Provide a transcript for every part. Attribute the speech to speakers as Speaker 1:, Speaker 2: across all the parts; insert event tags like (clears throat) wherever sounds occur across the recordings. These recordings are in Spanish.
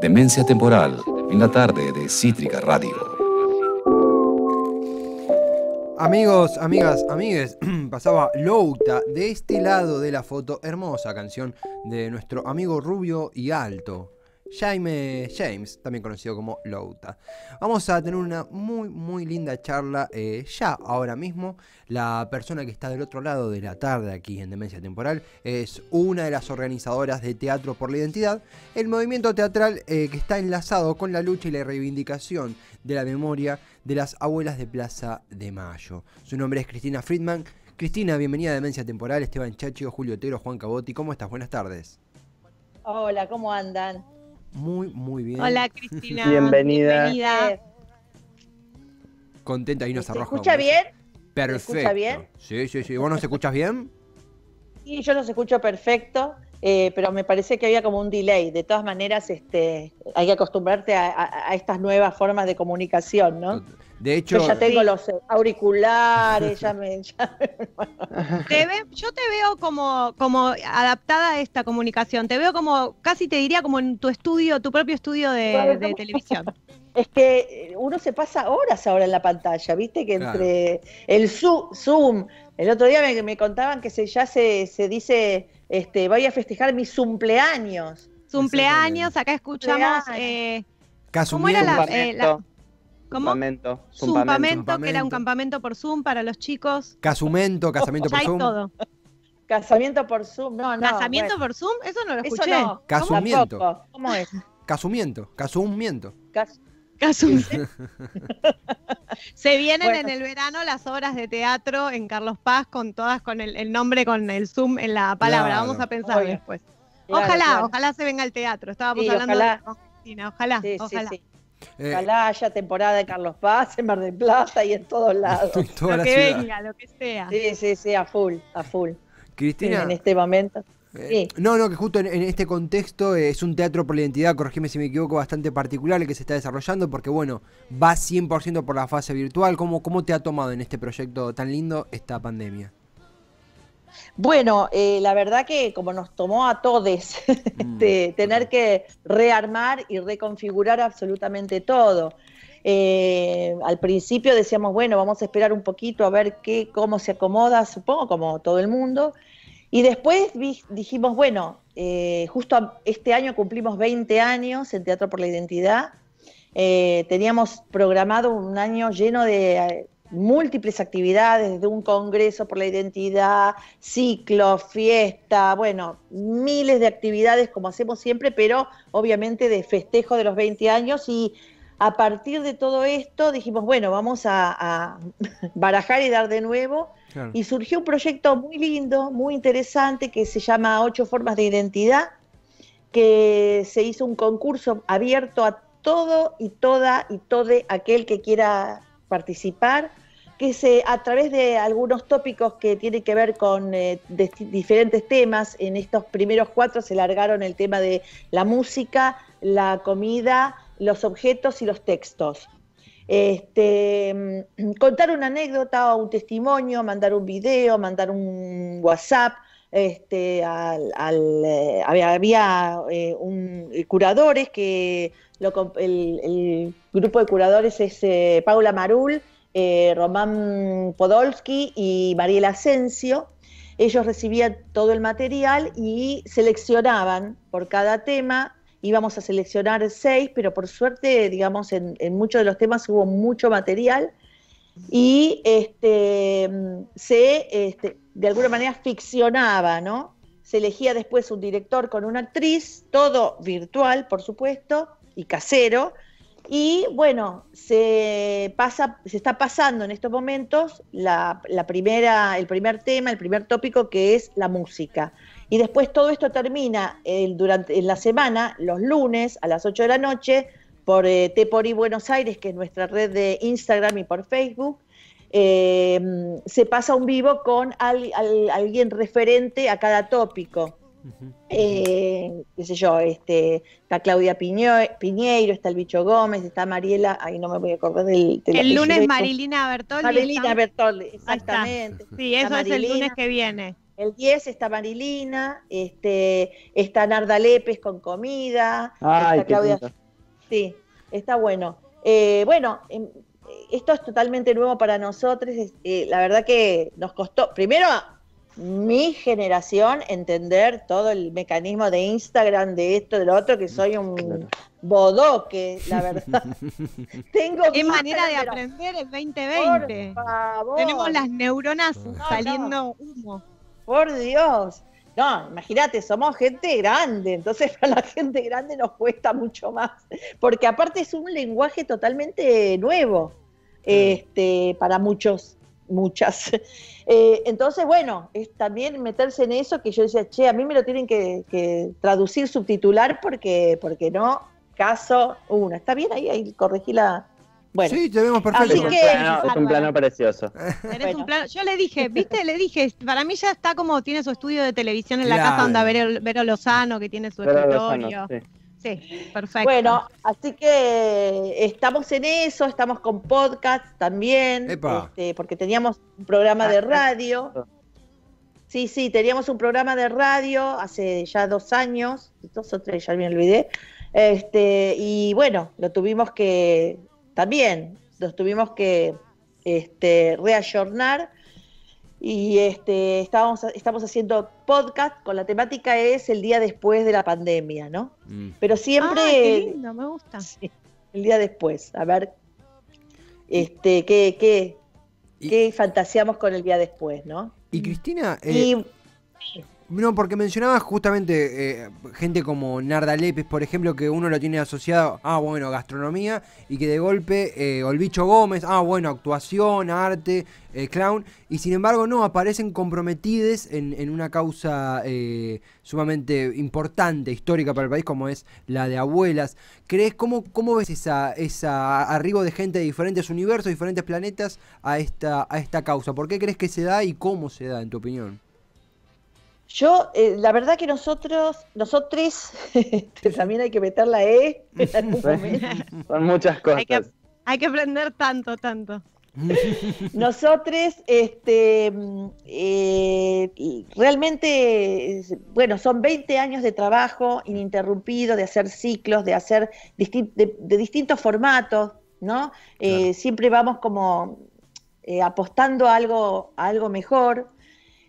Speaker 1: Demencia Temporal, en la tarde
Speaker 2: de Cítrica Radio.
Speaker 3: Amigos, amigas, amigues, (clears throat) pasaba Louta de este lado de la foto, hermosa canción de nuestro amigo rubio y alto, Jaime James, también conocido como Louta. Vamos a tener una muy, muy linda charla eh, ya ahora mismo. La persona que está del otro lado de la tarde aquí en Demencia Temporal es una de las organizadoras de Teatro por la Identidad, el movimiento teatral eh, que está enlazado con la lucha y la reivindicación de la memoria de las abuelas de Plaza de Mayo. Su nombre es Cristina Friedman. Cristina, bienvenida a Demencia Temporal, Esteban Chachio, Julio Otero, Juan Caboti, ¿Cómo estás? Buenas tardes.
Speaker 2: Hola, ¿cómo andan?
Speaker 3: muy, muy bien. Hola, Cristina. Bienvenida. Contenta y nos ¿Se escucha bien? Perfecto. ¿Se escucha bien? Sí, sí, sí. ¿Vos nos escuchas bien?
Speaker 2: Sí, yo los escucho perfecto. Eh, pero me parece que había como un delay. De todas maneras, este, hay que acostumbrarte a, estas nuevas formas de comunicación, ¿no?
Speaker 3: De hecho, yo ya tengo
Speaker 2: los eh, auriculares, ya me... yo
Speaker 1: te veo como, como adaptada a esta comunicación, te veo como, casi te diría como en tu estudio, tu propio estudio de, televisión.
Speaker 2: (laughs) Es que uno se pasa horas ahora en la pantalla, viste que entre el Zoom, el otro día me, me contaban que se, ya se, se dice este, voy a festejar mis cumpleaños.
Speaker 1: Cumpleaños, acá escuchamos... Eh, ¿Cómo era la, eh, ¿Cómo?
Speaker 3: Zumpamento, que era un
Speaker 1: campamento por Zoom para los chicos.
Speaker 3: Casumento, casamiento por Zoom. todo.
Speaker 2: Casamiento por Zoom, no, no. ¿Casamiento por Zoom? Eso no lo escuché.
Speaker 1: Eso no. Casumiento. ¿Cómo,
Speaker 2: es?
Speaker 3: Casumiento, casumiento. (laughs)
Speaker 1: Se vienen en el verano las obras de teatro en Carlos Paz, con todas con el, nombre, con el Zoom en la palabra. Vamos a pensar después. ojalá, ojalá se venga al teatro. Estábamos hablando ojalá. de ojalá, ojalá.
Speaker 2: Eh, ojalá haya temporada de Carlos Paz, en Mar del Plata y en todos (laughs) lados. lo que venga, lo que sea. Sí, sí, sí, a full, a full.
Speaker 3: Cristina. En este
Speaker 2: momento. Eh,
Speaker 3: no, no, que justo en, este contexto eh, es un teatro por la identidad, corregime si me equivoco, bastante particular el que se está desarrollando, porque bueno, va 100% por la fase virtual. ¿Cómo, ¿Cómo te ha tomado en este proyecto tan lindo esta pandemia?
Speaker 2: Bueno, eh, la verdad que como nos tomó a todos, (laughs) este, mm. tener que rearmar y reconfigurar absolutamente todo. al principio decíamos, bueno, vamos a esperar un poquito a ver qué, cómo se acomoda, supongo, como todo el mundo. Y después dijimos, bueno, eh, justo este año cumplimos 20 años en Teatro por la Identidad. Eh, teníamos programado un año lleno de eh, múltiples actividades, desde un congreso por la identidad, ciclo, fiesta, bueno, miles de actividades como hacemos siempre, pero obviamente de festejo de los 20 años y a partir de todo esto dijimos, bueno, vamos a, (laughs) barajar y dar de nuevo. Y surgió un proyecto muy lindo, muy interesante, que se llama Ocho Formas de Identidad, que se hizo un concurso abierto a todo y toda y todo aquel que quiera participar, que se, a través de algunos tópicos que tienen que ver con eh, diferentes temas, en estos primeros cuatro se largaron el tema de la música, la comida, los objetos y los textos. Este, mm, contar una anécdota o un testimonio, mandar un video, mandar un WhatsApp. Este, eh, había, eh, un, eh, curadores que el, grupo de curadores es Paula Marul, Román Podolsky y Mariela Asensio. Ellos recibían todo el material y seleccionaban por cada tema íbamos a seleccionar seis, pero por suerte, digamos, en, muchos de los temas hubo mucho material y este, se, este, de alguna manera, ficcionaba, ¿no? Se elegía después un director con una actriz, todo virtual, por supuesto, y casero. Y bueno, se, pasa, se está pasando en estos momentos la primera, el primer tema, el primer tópico que es la música. Y después todo esto termina durante en la semana, los lunes a las 8 de la noche, por eh, TePor y Buenos Aires, que es nuestra red de Instagram y por Facebook. Eh, se pasa un vivo con alguien referente a cada tópico. Eh, qué sé yo, este, está Claudia Piñeiro, está el Bicho Gómez, está Mariela, ahí no me voy a acordar del, El lunes Marilina
Speaker 1: Bertoli Marilina Bertoldi, exactamente.
Speaker 2: Sí, eso es el lunes que viene. El 10 está Marilina, este, está Narda Lépez con comida. Ay, está Claudia. sí, está bueno. Eh, bueno, em, esto es totalmente nuevo para nosotros. Eh, la verdad que nos costó, primero, a mi generación entender todo el mecanismo de Instagram, de esto, de lo otro, que soy un bodoque, la (laughs) verdad.
Speaker 4: (laughs)
Speaker 2: Tengo Qué manera de aprender
Speaker 1: en 2020. Por Tenemos las
Speaker 2: neuronas saliendo humo por Dios. No, imagínate, somos gente grande, entonces (laughs) para la gente grande nos cuesta mucho más, porque aparte es un lenguaje totalmente nuevo este, para muchos, muchas. (laughs) Eh, entonces, bueno, es también meterse en eso que yo decía, che, a mí me lo tienen que, traducir, subtitular, porque, porque no, caso uno. Está bien ahí, ahí corregí
Speaker 4: la, bueno. Sí, te vemos perfecto. es, un plano, precioso.
Speaker 1: Yo le dije, viste, le dije, para mí ya está como tiene su estudio de televisión en la casa donde Vero, Vero, Lozano,
Speaker 2: que tiene su escritorio. sí. perfecto. Bueno, así que eh, estamos en eso, estamos con podcast también, este, porque teníamos un programa de ah, radio. Sí, sí, teníamos un programa de radio hace ya dos años, dos o tres, ya me olvidé. Este, y bueno, lo tuvimos que también nos tuvimos que este, reayornar y este, estábamos, estamos haciendo podcast con la temática es el día después de la pandemia, ¿no? Mm. Pero siempre... qué
Speaker 1: lindo, me gusta.
Speaker 2: (laughs) el día después, a ver este, qué, qué, qué fantaseamos con el día después, ¿no?
Speaker 3: Y Cristina... Eh, no, porque mencionabas justamente eh, gente como Narda Lepes, por ejemplo, que uno lo tiene asociado, ah, bueno, gastronomía, y que de golpe, eh, Olvicho Gómez, ah, bueno, actuación, arte, eh, clown, y sin embargo no, aparecen comprometidos en, una causa eh, sumamente importante, histórica para el país, como es la de abuelas. ¿Crees cómo, cómo ves esa, esa arribo de gente de diferentes universos, diferentes planetas a esta, a esta causa? ¿Por qué crees que se da y cómo se da, en tu opinión? Yo, eh, la verdad que nosotros,
Speaker 2: nosotros, (laughs) este, también hay que meter la E (laughs)
Speaker 3: Son muchas cosas.
Speaker 2: Hay que, aprender tanto, tanto. (laughs) Nosotros, este, mm, eh, realmente, bueno, son 20 años de trabajo ininterrumpido, de hacer ciclos, de hacer de, distintos formatos, ¿no? Eh, siempre vamos como eh, apostando a algo, a algo mejor.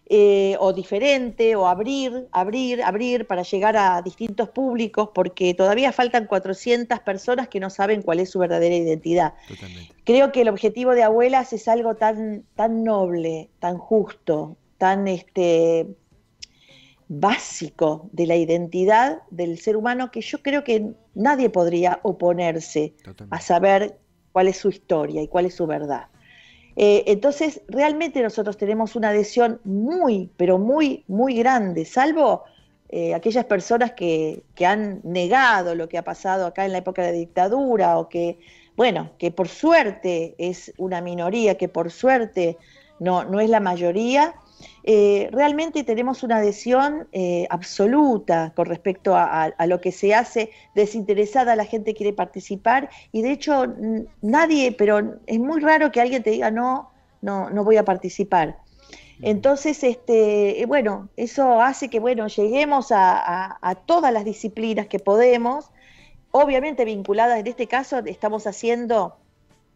Speaker 2: Eh, o diferente, o abrir, abrir, abrir para llegar a distintos públicos, porque todavía faltan 400 personas que no saben cuál es su verdadera identidad. Creo que el objetivo de Abuelas es algo tan, tan noble, tan justo, tan este, básico de la identidad del ser humano que yo creo que nadie podría oponerse a saber cuál es su historia y cuál es su verdad. Eh, entonces, realmente nosotros tenemos una adhesión muy, pero muy, muy grande, salvo eh, aquellas personas que, han negado lo que ha pasado acá en la época de la dictadura o que, bueno, que por suerte es una minoría, que por suerte no, no es la mayoría, eh, realmente tenemos una adhesión eh, absoluta con respecto a, lo que se hace, desinteresada, la gente quiere participar y de hecho nadie, pero es muy raro que alguien te diga no, no, no voy a participar. Entonces, este, eh, bueno, eso hace que bueno, lleguemos a todas las disciplinas que podemos, obviamente vinculadas, en este caso estamos haciendo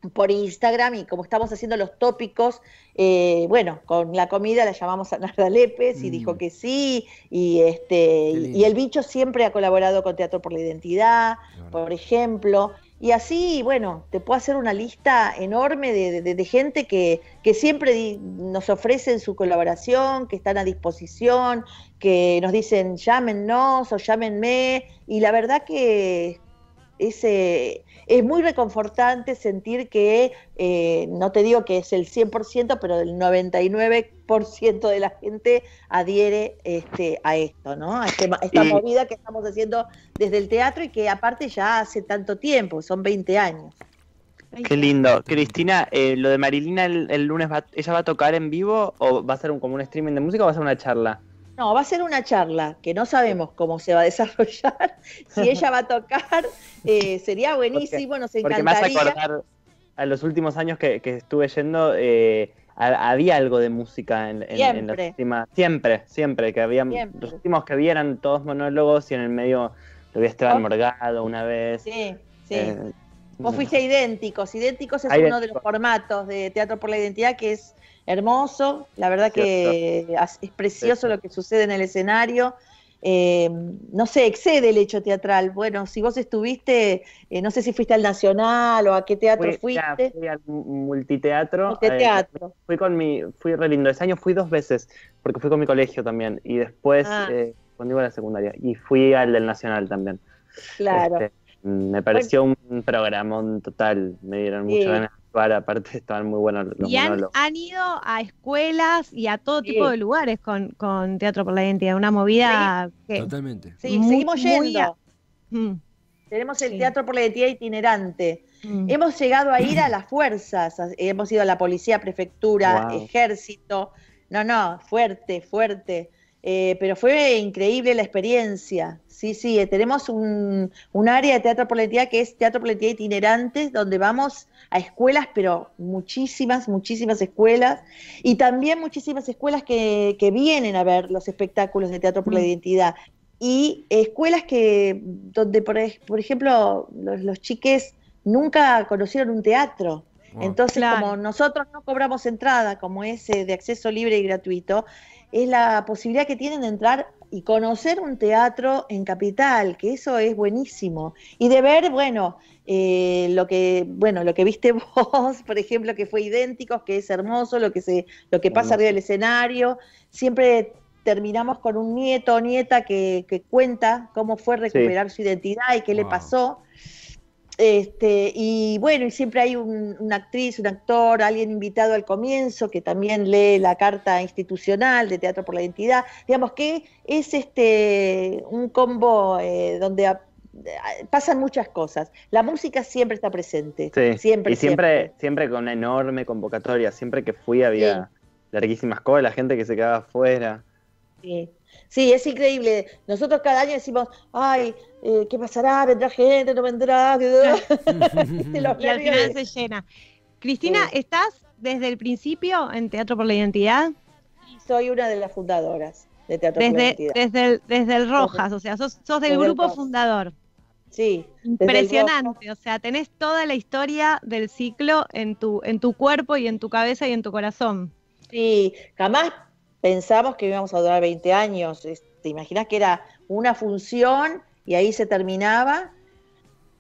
Speaker 2: por Instagram y como estamos haciendo los tópicos, eh, bueno, con la comida la llamamos a Narda Lepes y dijo mm. que sí, y este y, el bicho siempre ha colaborado con Teatro por la Identidad, por ejemplo, y así, bueno, te puedo hacer una lista enorme de, gente que, siempre nos ofrecen su colaboración, que están a disposición, que nos dicen llámennos o llámenme, y la verdad que ese, es muy reconfortante sentir que, eh, no te digo que es el 100%, pero el 99% de la gente adhiere este, a esto, ¿no? A, este, esta movida que estamos haciendo desde el teatro y que aparte ya hace tanto tiempo, son 20 años.
Speaker 4: Qué lindo. Cristina, eh, lo de Marilina el, lunes, ¿ella va a tocar en vivo o va a ser un, como un streaming de música o va a ser una charla?
Speaker 2: No, va a ser una charla que no sabemos cómo se va a (laughs) desarrollar, si ella va a tocar, eh, sería buenísimo, nos encantaría. Porque me
Speaker 4: vas a acordar a los últimos años que, estuve yendo, eh, había algo de música en, la última... siempre, siempre, que había, los últimos que vieran todos monólogos y en el medio lo vi a oh. Morgado una vez.
Speaker 2: Sí, sí. Eh, Vos fuiste Idénticos, Idénticos es uno de los formatos de Teatro por la Identidad que es hermoso, la verdad que es precioso lo que sucede en el escenario. Eh, no sé, excede el hecho teatral. Bueno, si vos estuviste, eh, no sé si fuiste al Nacional o a qué teatro fuiste.
Speaker 4: fui al multiteatro. teatro eh, fui con mi, fui re lindo. Ese año fui dos veces, porque fui con mi colegio también. Y después, ah. cuando iba a la secundaria, y fui al del Nacional también. Claro. Este, me pareció un programón total, me dieron mucha ganas aparte estaban muy buenos los y han,
Speaker 1: ido a escuelas y a todo tipo de lugares con, Teatro por la Identidad, una movida que... Totalmente. Sí, seguimos yendo.
Speaker 2: Mm. Tenemos el Teatro por la Identidad itinerante. Mm. Hemos llegado a ir a las fuerzas, hemos ido a la policía, prefectura, ejército. No, no, fuerte, fuerte. Eh, pero fue increíble la experiencia. Sí, sí, eh, tenemos un, área de teatro por Identidad que es teatro por Identidad itinerante, donde vamos a escuelas, pero muchísimas, muchísimas escuelas, y también muchísimas escuelas que, vienen a ver los espectáculos de teatro por la mm. identidad. Y escuelas que, donde, por, ejemplo, los, chiques nunca conocieron un teatro.
Speaker 3: Entonces, como
Speaker 2: nosotros no cobramos entrada, como ese eh, de acceso libre y gratuito, es la posibilidad que tienen de entrar y conocer un teatro en capital, que eso es buenísimo. Y de ver, bueno, eh, lo que, bueno, lo que viste (laughs) vos, por ejemplo, que fue idéntico, que es hermoso, lo que se, lo que pasa arriba del escenario. Siempre terminamos con un nieto o nieta que, que cuenta cómo fue recuperar su identidad y qué le pasó. Este, y bueno, y siempre hay una actriz, un actor, alguien invitado al comienzo que también lee la carta institucional de Teatro por la Identidad. Digamos que es este un combo eh, donde pasan muchas cosas. La música siempre está presente. Sí.
Speaker 4: y siempre, siempre, con una enorme convocatoria. Siempre que fui había larguísimas colas, gente que se quedaba afuera.
Speaker 2: Sí. Sí, es increíble. Nosotros cada año decimos, ay, eh, ¿qué pasará? ¿Vendrá gente? ¿No vendrá? (laughs) (laughs) y al final se llena.
Speaker 1: Cristina, ¿estás desde el principio en Teatro por la Identidad?
Speaker 2: Soy una de las fundadoras de Teatro por la Identidad.
Speaker 1: Desde el, Rojas, o sea, sos, del grupo fundador. Sí. Impresionante, o sea, tenés toda la historia del ciclo en tu, en tu cuerpo y en tu cabeza y en tu corazón. Sí,
Speaker 2: jamás pensamos que íbamos a durar 20 años. Te imaginas que era una función y ahí se terminaba.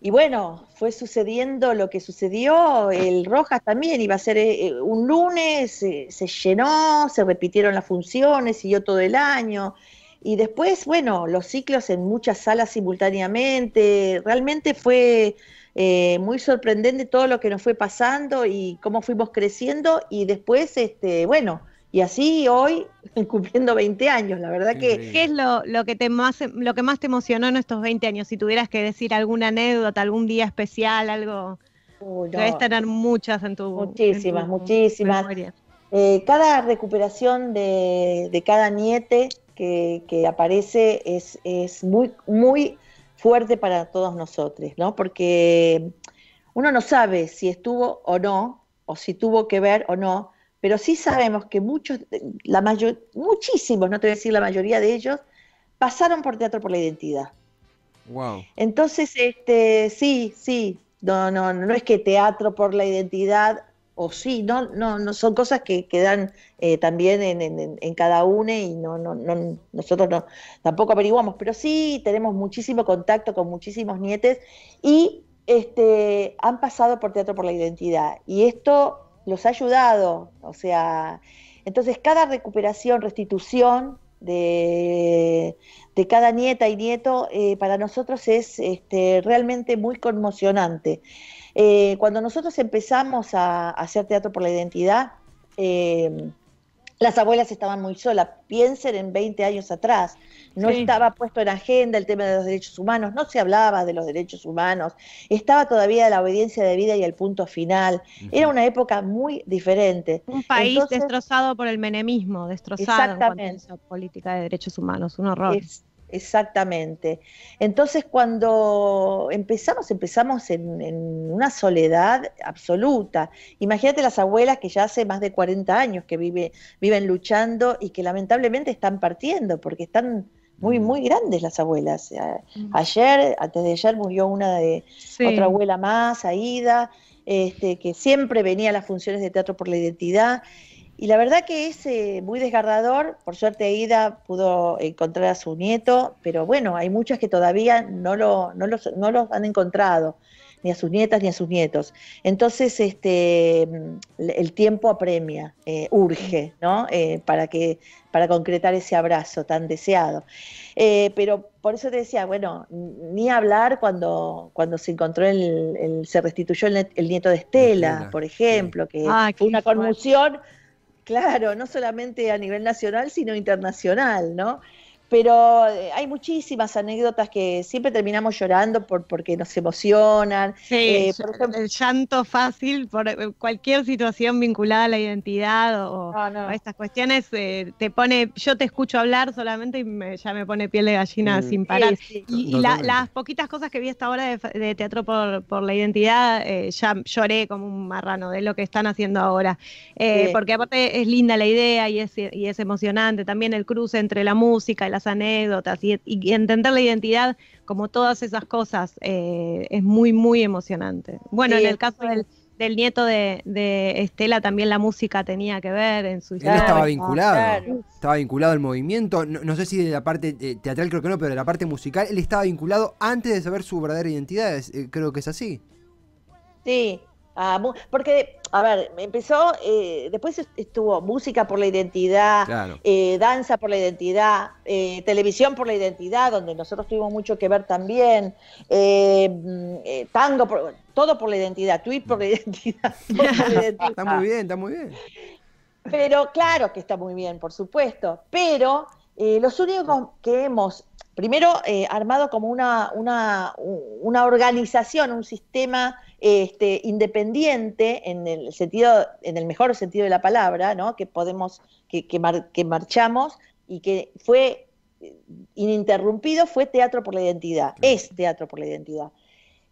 Speaker 2: Y bueno, fue sucediendo lo que sucedió. El Rojas también iba a ser eh, eh, un lunes, se llenó, se repitieron las funciones, siguió todo el año. Y después, bueno, los ciclos en muchas salas simultáneamente. Realmente fue eh, muy sorprendente todo lo que nos fue pasando y cómo fuimos creciendo. Y después, este, bueno, y así hoy, (laughs) cumpliendo 20 años, la verdad que... ¿Qué
Speaker 1: es lo, que te más, lo que más te emocionó en estos 20 años? Si tuvieras que decir alguna anécdota, algún día especial, algo... Uh, tener muchas en tu... Muchísimas, muchísimas.
Speaker 2: Eh, cada recuperación de, cada niete que, que, aparece es, es muy, muy fuerte para todos nosotros, ¿no? Porque uno no sabe si estuvo o no, o si tuvo que ver o no pero sí sabemos que muchos, eh, la mayor, muchísimos, no te voy a decir la mayoría de ellos, pasaron por teatro por la identidad. Wow. Entonces, este, sí, sí, no, no, no es que teatro por la identidad o sí, no, no, no son cosas que quedan eh, también en, cada uno y no, no, nosotros tampoco averiguamos, pero sí tenemos muchísimo contacto con muchísimos nietes y este, han pasado por teatro por la identidad y esto los ha ayudado. O sea, entonces cada recuperación, restitución de, cada nieta y nieto eh, para nosotros es este, realmente muy conmocionante. Eh, cuando nosotros empezamos a, hacer teatro por la identidad, eh, las abuelas estaban muy solas, piensen en 20 años atrás, no estaba puesto en agenda el tema de los derechos humanos, no se hablaba de los derechos humanos, estaba todavía la obediencia de vida y el punto final, era una época muy diferente. Un país
Speaker 1: destrozado por el menemismo,
Speaker 2: destrozado por la política de derechos humanos, un horror. Exactamente. Entonces cuando empezamos, empezamos en, una soledad absoluta. Imagínate las abuelas que ya hace más de 40 años que vive, viven luchando y que lamentablemente están partiendo porque están muy, mm. muy grandes las abuelas. Mm. Ayer, antes de ayer murió una de otra abuela más, Aida, este, que siempre venía a las funciones de teatro por la identidad y la verdad que es eh, muy desgarrador. Por suerte Ida pudo encontrar a su nieto, pero bueno, hay muchas que todavía no, lo, no, los, han encontrado, ni a sus nietas ni a sus nietos. Entonces, este, el tiempo apremia, eh, urge, ¿no? Eh, para, que, para concretar ese abrazo tan deseado. pero por eso te decía, bueno, ni hablar cuando, cuando se encontró el, se restituyó el, nieto de Estela, por ejemplo, que ah, fue una conmoción. Claro, no solamente a nivel nacional, sino internacional, ¿no? pero eh, hay muchísimas anécdotas que siempre terminamos llorando por, porque nos emocionan. Eh, el llanto
Speaker 1: fácil por eh, cualquier situación vinculada a la identidad o, a ah, estas cuestiones te pone, yo te escucho hablar solamente y ya me pone piel de gallina mm. sin parar. Y, las poquitas cosas que vi hasta ahora de, teatro por, la identidad, ya lloré como un marrano de lo que están haciendo ahora. Porque aparte es linda la idea y es, y es emocionante también el cruce entre la música y las anécdotas y, entender la identidad, como todas esas cosas, eh, es muy, muy emocionante. Bueno, en el caso del, nieto de, de, Estela también la música tenía que ver en su historia. Él estaba vinculado, ah,
Speaker 3: estaba vinculado al movimiento, no, sé si de la parte eh, teatral creo que no, pero de la parte musical, él estaba vinculado antes de saber su verdadera identidad, eh, creo que es así.
Speaker 2: Sí, Ah, porque, a ver, empezó, eh, después estuvo música por la identidad, eh, danza por la identidad, eh, televisión por la identidad, donde nosotros tuvimos mucho que ver también, mm, tango, todo por la identidad, tweet por la mm. identidad, (laughs) por la identidad. (laughs) está muy bien, está muy bien. Pero claro que está muy bien, por supuesto, pero eh, los únicos que hemos, primero, eh, armado como una, organización, un sistema este, independiente, en el sentido, en el mejor sentido de la palabra, ¿no? que podemos, que, que marchamos y que fue eh, ininterrumpido, fue Teatro por la Identidad, es Teatro por la Identidad.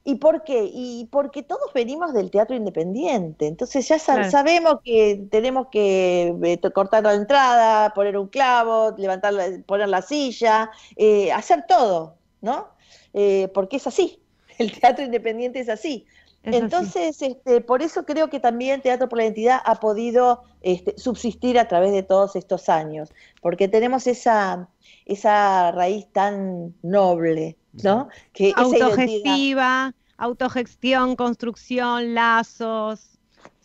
Speaker 2: ¿Y por qué? Y porque todos venimos del teatro independiente, entonces ya sabemos que tenemos que eh, cortar la entrada, poner un clavo, levantar, poner la silla, eh, hacer todo, ¿no? Eh, porque es así, (laughs) el teatro independiente es así. entonces, este, por eso creo que también Teatro por la Identidad ha podido este, subsistir a través de todos estos años, porque tenemos esa, esa raíz tan noble ¿no? Que
Speaker 1: Autogestiva, autogestión, construcción, lazos.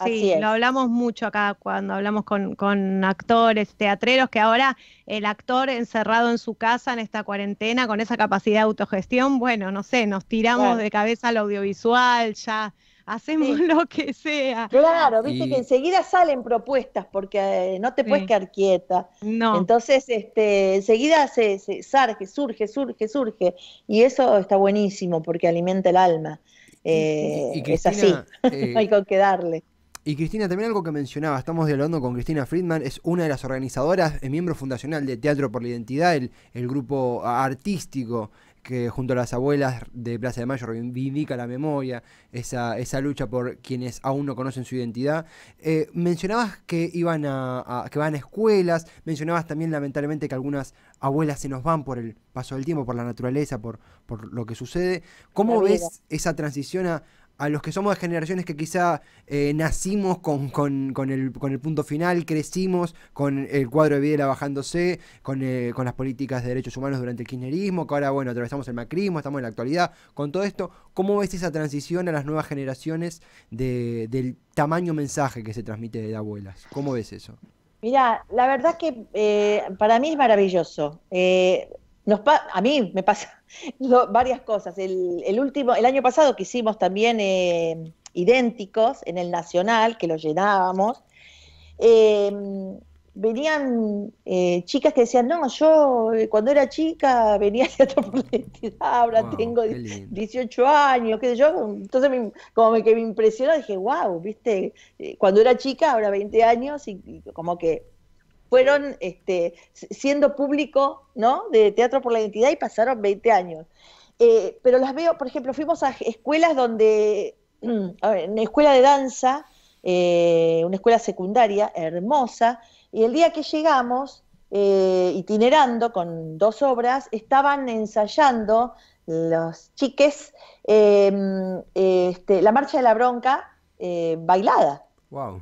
Speaker 1: Sí, lo hablamos mucho acá cuando hablamos con, actores, teatreros, que ahora el actor encerrado en su casa en esta cuarentena con esa capacidad de autogestión, bueno, no sé, nos tiramos de cabeza al audiovisual,
Speaker 2: ya hacemos lo que sea. Claro, viste que enseguida salen propuestas porque eh, no te puedes quedar quieta. No. Entonces, este, enseguida se, se surge, surge, surge. Y eso está buenísimo porque alimenta el alma. Eh, es así, no (laughs) eh, hay con qué darle.
Speaker 3: Y Cristina, también algo que mencionaba, estamos dialogando con Cristina Friedman, es una de las organizadoras, miembro fundacional de Teatro por la Identidad, el, el grupo artístico que junto a las abuelas de Plaza de Mayo reivindica la memoria, esa, esa lucha por quienes aún no conocen su identidad. Eh, mencionabas que iban a, que van a escuelas, mencionabas también lamentablemente que algunas abuelas se nos van por el paso del tiempo, por la naturaleza, por, por lo que sucede. ¿Cómo ves esa transición a a los que somos de generaciones que quizá eh, nacimos con, con, el, punto final, crecimos con el cuadro de vida bajándose, eh, con, las políticas de derechos humanos durante el kirchnerismo, que ahora, bueno, atravesamos el macrismo, estamos en la actualidad, con todo esto, ¿cómo ves esa transición a las nuevas generaciones del tamaño mensaje que se transmite de abuelas? ¿Cómo ves eso?
Speaker 2: Mira, la verdad que eh, para mí es maravilloso. Nos a mí me pasa (laughs) varias cosas. El, último, el año pasado que hicimos también eh, idénticos en el Nacional, que lo llenábamos, eh, venían eh, chicas que decían, no, yo cuando era chica venía de la (laughs) identidad, ahora tengo 18 años, que yo. Entonces como que me impresionó, dije, wow, viste, cuando era chica, ahora 20 años, y como que fueron este, siendo público ¿no? de Teatro por la Identidad y pasaron 20 años. Eh, pero las veo, por ejemplo, fuimos a escuelas donde, mm, a escuela de danza, eh, una escuela secundaria hermosa, y el día que llegamos, eh, itinerando con dos obras, estaban ensayando los chiques em, este, la marcha de la bronca bailada. Wow.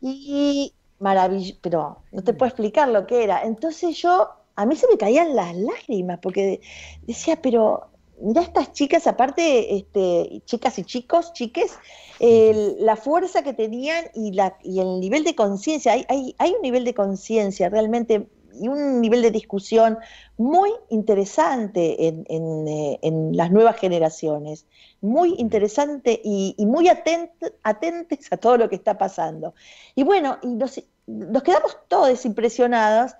Speaker 2: y, maravilloso, pero no te puedo explicar lo que era. Entonces yo, a mí se me caían las lágrimas, porque decía, pero mira estas chicas, aparte, este, chicas y chicos, chiques, la fuerza que tenían y, la, y el nivel de conciencia, hay, hay, hay, un nivel de conciencia realmente y un nivel de discusión muy interesante en, eh, las nuevas generaciones, muy interesante y, muy atentos a todo lo que está pasando. Y bueno, y nos, quedamos todos impresionados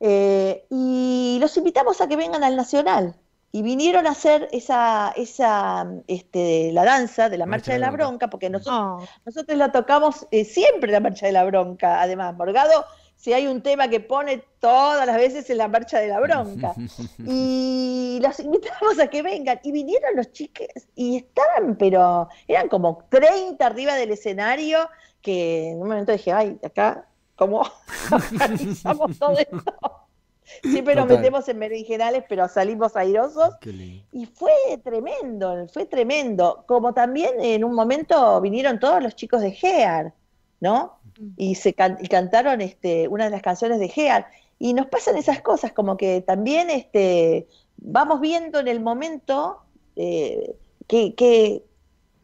Speaker 2: eh, y los invitamos a que vengan al Nacional. Y vinieron a hacer esa, esa este, la danza de la Marcha, de la Bronca, porque nosotros, oh. nosotros la tocamos eh, siempre, la Marcha de la Bronca, además, Morgado si hay un tema que pone todas las veces en la marcha de la bronca. (laughs) Y los invitamos a que vengan. Y vinieron los chiques y estaban, pero eran como 30 arriba del escenario, que en un momento dije, ay, acá, ¿cómo (laughs) organizamos todo esto? Siempre metemos en meringenales, pero salimos airosos. Y fue tremendo, fue tremendo. Como también en un momento vinieron todos los chicos de GEAR. ¿no? Y, se cantaron este, una de las canciones de Gear. Y nos pasan esas cosas, como que también este, vamos viendo en el momento eh, qué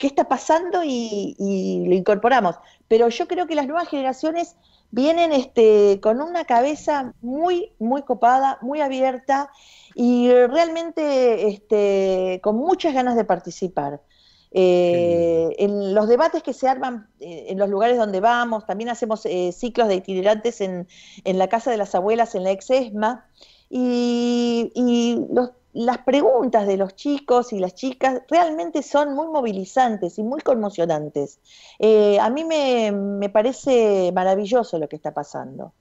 Speaker 2: está pasando y, lo incorporamos. Pero yo creo que las nuevas generaciones vienen este, con una cabeza muy, muy copada, muy abierta y realmente con muchas ganas de participar. Eh, los debates que se arman eh, en los lugares donde vamos, también hacemos eh, ciclos de itinerantes en, la casa de las abuelas, en la ex ESMA, y, las preguntas de los chicos y las chicas realmente son muy movilizantes y muy conmocionantes. a mí me, parece maravilloso lo que está pasando.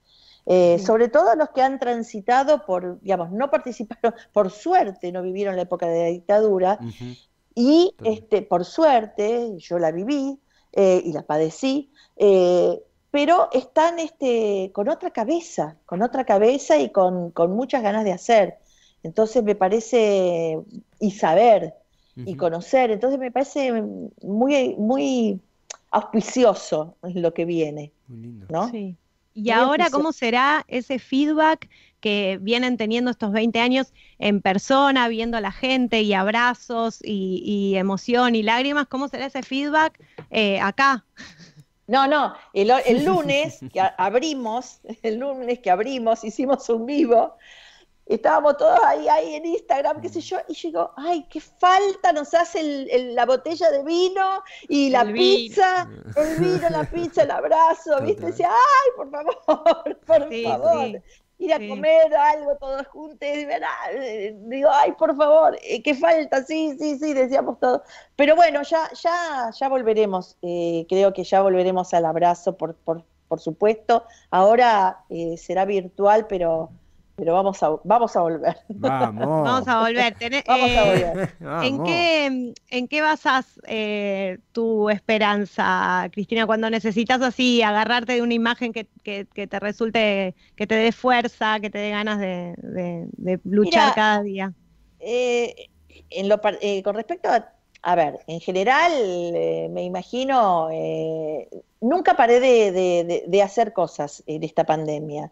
Speaker 2: sobre todo los que han transitado por, digamos, no participaron, (laughs) por suerte no vivieron la época de la dictadura, y este, por suerte, yo la viví eh, y la padecí, eh, pero están este, con otra cabeza, con otra cabeza y con, muchas ganas de hacer. Entonces me parece, y saber, y conocer, entonces me parece muy, muy auspicioso lo que viene. Muy lindo. ¿no? Sí. Y ahora, ¿cómo
Speaker 1: será ese feedback que vienen teniendo estos 20 años en persona, viendo a la gente y abrazos y, y emoción y lágrimas? ¿Cómo será ese feedback eh, acá?
Speaker 2: No, no, el, el, lunes que abrimos, el lunes que abrimos, hicimos un vivo estábamos todos ahí, ahí en Instagram, qué sé mm. yo, y yo digo, ay, qué falta nos hace la botella de vino y la pizza, el vino, la (laughs) pizza, el abrazo, ¿viste? decía, ay, por favor, (laughs) por favor. ir a comer algo todos juntos, ah, digo, ay, por favor, eh, qué falta, sí, sí, sí, decíamos todo. Pero bueno, ya, ya, ya volveremos, eh, creo que ya volveremos al abrazo, por, por, por supuesto. Ahora eh, será virtual, pero pero vamos a, vamos a volver. Vamos. a volver. vamos a
Speaker 1: volver. (laughs) Eh, ¿en, qué, ¿En basas eh, tu esperanza, Cristina, cuando necesitas así agarrarte de una imagen que, te resulte, que te dé fuerza, que te dé ganas de, luchar cada día?
Speaker 2: Eh, en con respecto a, a ver, en general me imagino, nunca paré de, de hacer cosas en esta pandemia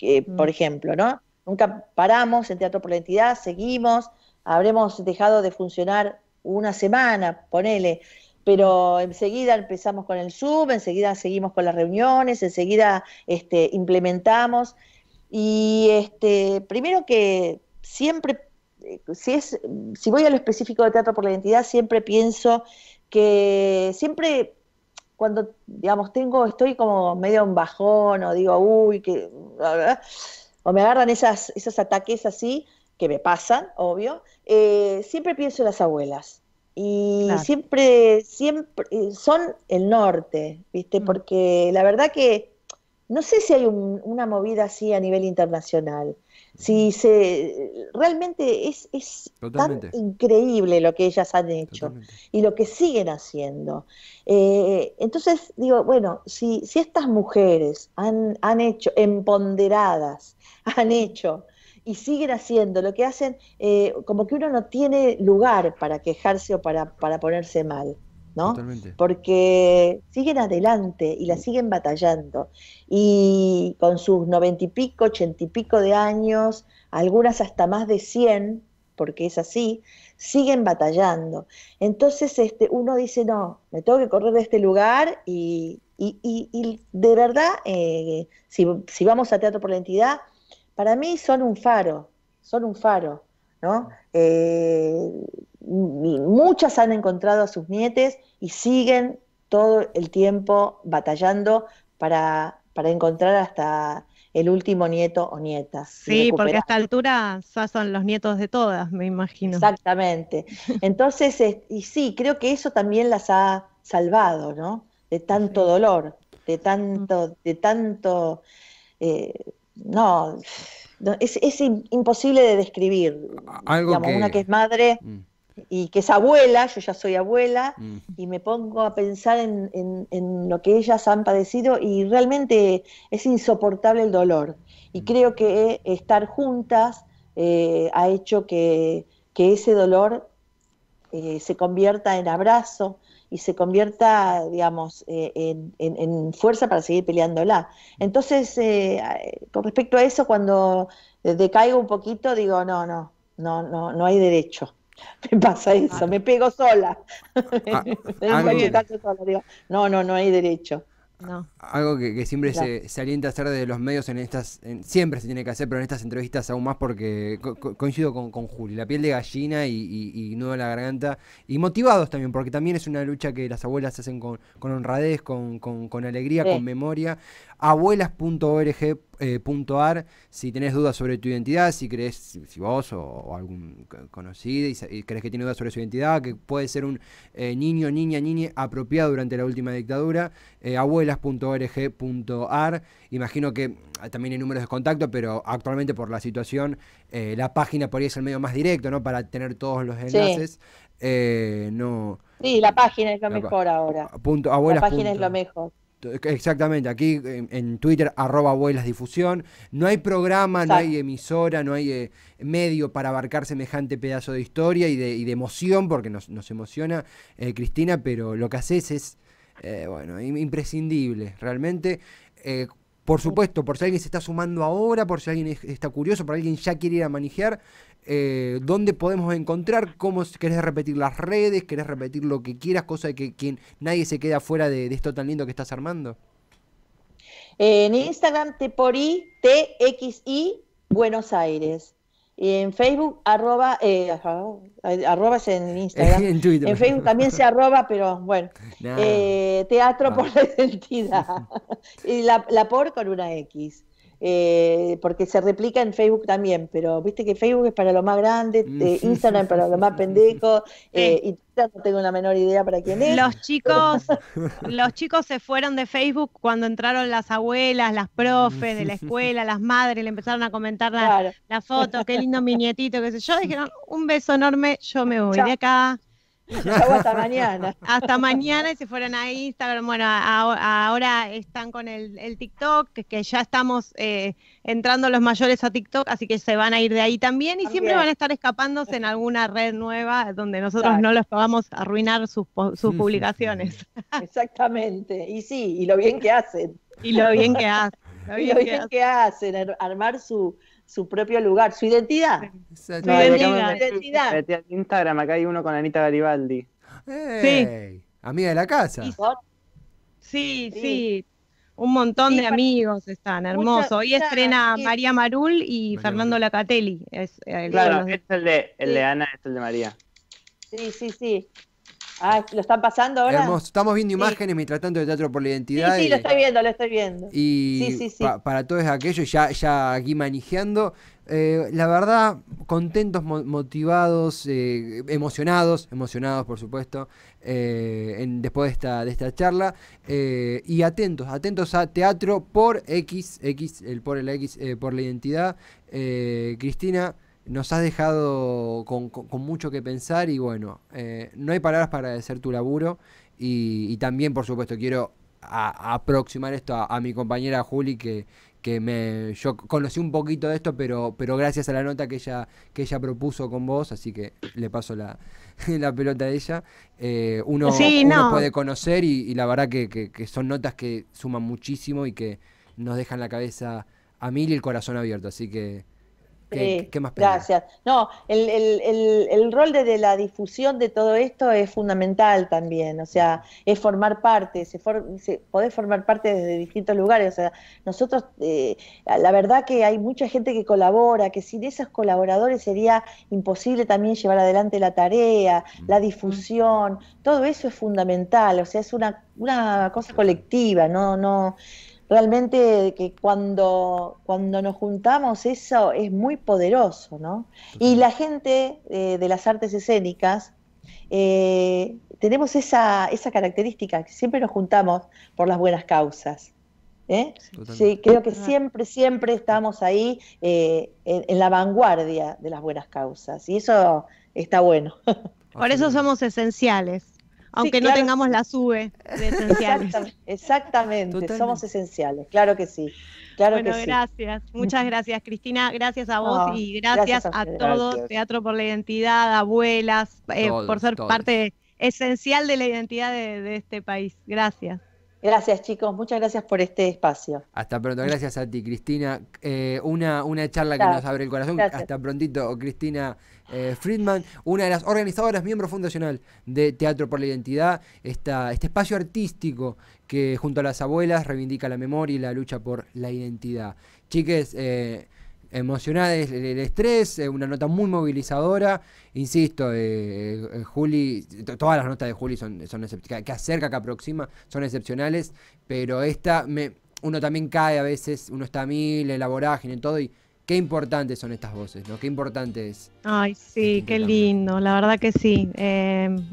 Speaker 2: que, por mm. ejemplo, ¿no? Nunca paramos en Teatro por la Identidad, seguimos, habremos dejado de funcionar una semana, ponele, pero enseguida empezamos con el sub, enseguida seguimos con las reuniones, enseguida este, implementamos. Y este, primero que siempre, eh, si, es, si voy a lo específico de Teatro por la Identidad, siempre pienso que siempre cuando, digamos, tengo, estoy como medio en bajón o digo, uy, que, o me agarran esas, esos ataques así, que me pasan, obvio, eh, siempre pienso en las abuelas. Y siempre, siempre, eh, son el norte, ¿viste? Mm. Porque la verdad que no sé si hay una movida así a nivel internacional. Si se, realmente es, es tan increíble lo que ellas han hecho y lo que siguen haciendo. Eh, entonces, digo, bueno, si, si estas mujeres han, han hecho, empoderadas, (laughs) han hecho y siguen haciendo lo que hacen, eh, como que uno no tiene lugar para quejarse o para, para ponerse mal. ¿no? Porque siguen adelante y la siguen batallando. Y con sus noventa y pico, ochenta y pico de años, algunas hasta más de cien, porque es así, siguen batallando. Entonces este, uno dice, no, me tengo que correr de este lugar y, de verdad, eh, si vamos a Teatro por la Entidad, para mí son un faro, son un faro eh, muchas han encontrado a sus nietes y siguen todo el tiempo batallando para, para encontrar hasta el último nieto o nieta. Sí, porque a esta altura ya son los nietos de todas, me imagino. Exactamente. (laughs) Entonces, y sí, creo que eso también las ha salvado, ¿no? De tanto dolor, de tanto, mm. de tanto, eh, no, es, imposible de describir. Una que es madre mm. y que es abuela, yo ya soy abuela, mm. y me pongo a pensar en, en, lo que ellas han padecido y realmente es insoportable el dolor. Y mm. creo que estar juntas eh, ha hecho que, que ese dolor eh, se convierta en abrazo y se convierta, digamos, eh, en, fuerza para seguir peleándola. Entonces, eh, con respecto a eso, cuando decaigo un poquito, digo, no, no, no, no, no hay derecho. (laughs) Me pasa eso, ah. me pego sola. Ah, (laughs) no, no, no
Speaker 3: hay derecho. No. Algo que, siempre se, alienta a hacer desde los medios en estas, siempre se tiene que hacer, pero en estas entrevistas aún más porque coincido con, con Juli, la piel de gallina y, nudo en la garganta, y motivados también, porque también es una lucha que las abuelas hacen con, con honradez, con, alegría, con memoria, abuelas.org.ar eh, si tenés dudas sobre tu identidad, si crees, si vos o, algún conocido y, crees que tiene dudas sobre su identidad, que puede ser un eh, niño, niña, niña apropiado durante la última dictadura, eh, abuelas.org.ar. Imagino que ah, también hay números de contacto, pero actualmente por la situación, la página podría ser el medio más directo, ¿no? Para tener todos los enlaces. Sí. no.
Speaker 2: Sí, la página es lo mejor ahora.
Speaker 3: Punto, La página es lo mejor. Exactamente, aquí en, Twitter, arroba abuelas difusión. No hay programa, no hay emisora, no hay eh, medio para abarcar semejante pedazo de historia y de, emoción, porque nos, emociona, eh, Cristina, pero lo que haces es, eh, bueno, imprescindible, realmente. Por supuesto, por si alguien se está sumando ahora, por si alguien está curioso, por alguien ya quiere ir a manejar, eh, ¿dónde podemos encontrar? ¿Cómo querés repetir las redes? ¿Querés repetir lo que quieras? Cosa de que nadie se quede afuera de, esto tan lindo que estás armando. En Instagram, x TXI,
Speaker 2: Buenos Aires. Y en Facebook, arroba, eh, eh, arroba es en Instagram. (laughs) en, Twitter. Facebook también se arroba, pero bueno. Eh, teatro ah. por la identidad. (laughs) y la, la por con una X eh, porque se replica en Facebook también, pero viste que Facebook es para lo más grande, Instagram para lo más pendejo, eh, y no tengo la menor idea para quién es. Los chicos, (laughs)
Speaker 1: los chicos se fueron de Facebook cuando entraron las abuelas, las profes de la (laughs) escuela, las madres, le empezaron a comentar la, foto, qué lindo mi nietito, qué sé yo, dijeron, un beso enorme, yo me voy de acá
Speaker 3: hasta mañana.
Speaker 1: Hasta mañana y se fueron a Instagram. Bueno, ahora están con el, TikTok, que, ya estamos eh, entrando los mayores a TikTok, así que se van a ir de ahí también y siempre van a estar escapándose en alguna red nueva
Speaker 2: donde nosotros no los
Speaker 1: podamos arruinar sus, publicaciones.
Speaker 2: Exactamente, y sí, y lo bien que hacen. Y lo bien que hacen. Lo (laughs) bien, que hacen, armar su, su propio lugar, su identidad. Exacto. identidad.
Speaker 4: Instagram, acá hay uno con Anita Garibaldi. sí. Amiga de la casa.
Speaker 1: sí, sí, Un montón de amigos están, hermoso. Hoy estrena María Marul y Fernando Lacatelli. Eh, claro, este
Speaker 3: es el, de, el de Ana, es el de María.
Speaker 2: Sí, sí, sí. Ah, ¿lo están pasando
Speaker 1: ahora?
Speaker 3: Estamos viendo imágenes mientras tanto de Teatro por la Identidad. Sí, sí, lo estoy
Speaker 2: viendo, lo estoy viendo.
Speaker 3: Y para todos aquellos ya, ya aquí manejando, eh, la verdad, contentos, motivados, eh, emocionados, emocionados por supuesto, eh, en, después de esta, de esta charla, y atentos, atentos a Teatro por X, X, el por el X, por la Identidad. Cristina nos has dejado con, mucho que pensar y bueno, eh, no hay palabras para agradecer tu laburo y, también, por supuesto, quiero aproximar esto a, mi compañera Juli que, que me yo conocí un poquito de esto pero pero gracias a la nota que ella que ella propuso con vos así que le paso la, (laughs) la pelota a ella eh, uno, puede conocer y, la verdad que, que, son notas que suman muchísimo y que nos dejan la cabeza a mil y el corazón abierto así que más Gracias.
Speaker 2: No, el, el, el, rol de, la difusión de todo esto es fundamental también, o sea, es formar parte, se, for, formar parte desde distintos lugares, o sea, nosotros, eh, la verdad que hay mucha gente que colabora, que sin esos colaboradores sería imposible también llevar adelante la tarea, la mm. difusión, todo eso es fundamental, o sea, es una, una cosa colectiva, no, no, realmente que cuando, cuando nos juntamos eso es muy poderoso, ¿no? Y la gente eh, de las artes escénicas eh, tenemos esa, esa característica, que siempre nos juntamos por las buenas causas. ¿eh? creo que siempre, siempre estamos ahí en la vanguardia de las buenas causas y eso está bueno. Por eso somos esenciales aunque no tengamos la sube de (laughs) esenciales. Exactamente, somos esenciales, claro que sí. Claro bueno, gracias, muchas (laughs) gracias
Speaker 1: Cristina, gracias a vos y gracias, a, todos, Teatro por la Identidad, abuelas, eh, por ser parte esencial de la identidad de este país. Gracias.
Speaker 2: Gracias chicos, muchas gracias por este espacio.
Speaker 3: Hasta pronto, gracias a ti Cristina. Eh, una, una charla que nos abre el corazón. Hasta prontito, Cristina eh, Friedman, una de las organizadoras, miembro fundacional de Teatro por la Identidad, este espacio artístico que junto a las abuelas reivindica la memoria y la lucha por la identidad. Chiques, eh, emocionada el, estrés, eh, una nota muy movilizadora. Insisto, eh, eh, Juli, todas las notas de Juli son, son que, acerca, que aproxima, son excepcionales, pero esta, me, uno también cae a veces, uno está a mil, en la vorágine, en todo, y qué importantes son estas voces, lo que importante es.
Speaker 1: Ay, este sí, qué lindo, la verdad que sí.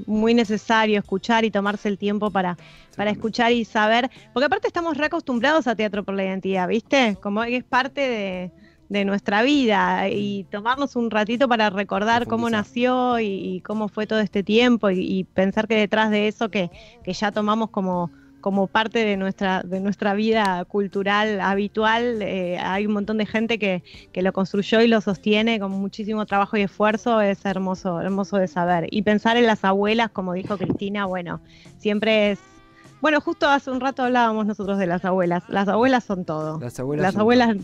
Speaker 1: muy necesario escuchar y tomarse el tiempo para, para escuchar y saber, porque aparte estamos reacostumbrados a teatro por la identidad, ¿viste? Como es parte de de nuestra vida y mm. tomarnos un ratito para recordar cómo nació y, cómo fue todo este tiempo y, pensar que detrás de eso que, que ya tomamos como, como parte de nuestra, de nuestra vida cultural habitual. Eh, hay un montón de gente que, que, lo construyó y lo sostiene con muchísimo trabajo y esfuerzo. Es hermoso, hermoso de saber. Y pensar en las abuelas, como dijo Cristina, bueno, siempre es bueno, justo hace un rato hablábamos nosotros de las abuelas. Las abuelas son todo.
Speaker 3: Las abuelas, las abuelas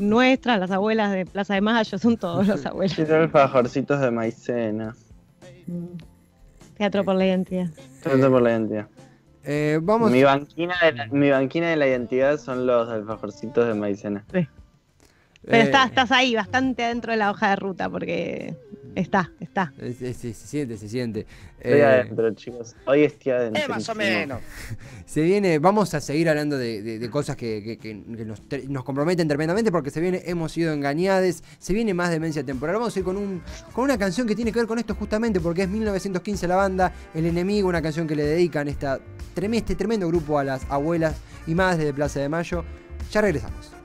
Speaker 1: nuestras, las abuelas de Plaza de Mayo, son todos los (laughs) abuelas.
Speaker 4: son alfajorcitos de maicena. Mm.
Speaker 1: Teatro por la identidad.
Speaker 4: Teatro por la identidad. Eh,
Speaker 1: vamos. Mi banquina, de
Speaker 4: la, mi banquina de la identidad son los alfajorcitos de maicena. Sí. Pero eh,
Speaker 1: estás, estás ahí, bastante dentro de la hoja de ruta, porque Está,
Speaker 3: está. Eh, se, siente, se siente. Estoy eh, adentro, chicos. Hoy estoy eh, adentro. Eh, más o menos. (laughs) Se viene, vamos a seguir hablando de, cosas que, nos, comprometen tremendamente porque se viene, hemos sido engañades, se viene más demencia temporal. Vamos a ir con, un, con una canción que tiene que ver con esto justamente porque es 1915 la banda, El Enemigo, una canción que le dedican esta, este tremendo grupo a las abuelas y más desde Plaza de Mayo. Ya regresamos.